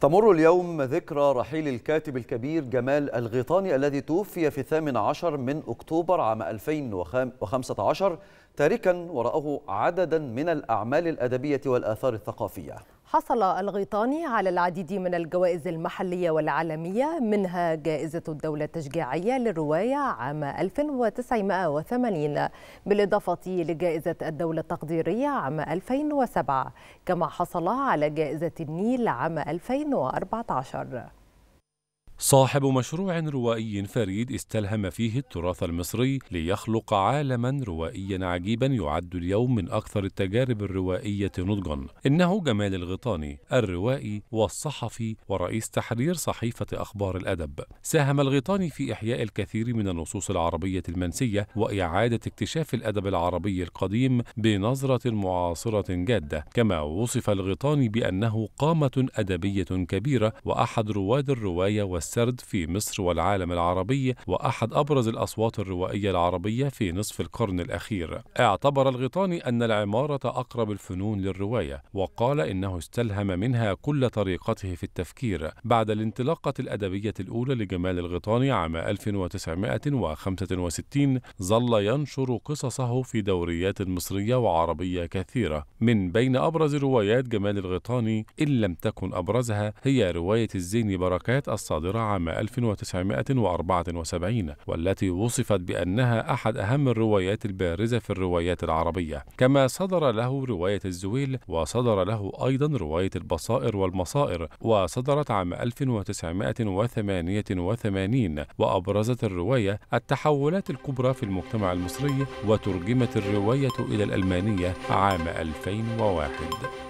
تمر اليوم ذكرى رحيل الكاتب الكبير جمال الغيطاني الذي توفي في الثامن عشر من أكتوبر عام 2015 تاركا وراءه عددا من الأعمال الأدبية والآثار الثقافية حصل الغيطاني على العديد من الجوائز المحلية والعالمية منها جائزة الدولة التشجيعية للرواية عام 1980 بالإضافة لجائزة الدولة التقديرية عام 2007 كما حصل على جائزة النيل عام 2014 صاحب مشروع روائي فريد استلهم فيه التراث المصري ليخلق عالما روائيا عجيبا يعد اليوم من اكثر التجارب الروائيه نضجا انه جمال الغطاني الروائي والصحفي ورئيس تحرير صحيفه اخبار الادب ساهم الغطاني في احياء الكثير من النصوص العربيه المنسيه واعاده اكتشاف الادب العربي القديم بنظره معاصره جاده كما وصف الغطاني بانه قامه ادبيه كبيره واحد رواد الروايه والسلام. السرد في مصر والعالم العربي وأحد أبرز الأصوات الروائية العربية في نصف القرن الأخير اعتبر الغيطاني أن العمارة أقرب الفنون للرواية وقال إنه استلهم منها كل طريقته في التفكير بعد الانطلاقة الأدبية الأولى لجمال الغيطاني عام 1965 ظل ينشر قصصه في دوريات مصرية وعربية كثيرة من بين أبرز روايات جمال الغيطاني إن لم تكن أبرزها هي رواية الزين بركات الصادرة عام 1974 والتي وصفت بأنها أحد أهم الروايات البارزة في الروايات العربية كما صدر له رواية الزويل وصدر له أيضا رواية البصائر والمصائر وصدرت عام 1988 وأبرزت الرواية التحولات الكبرى في المجتمع المصري وترجمت الرواية إلى الألمانية عام 2001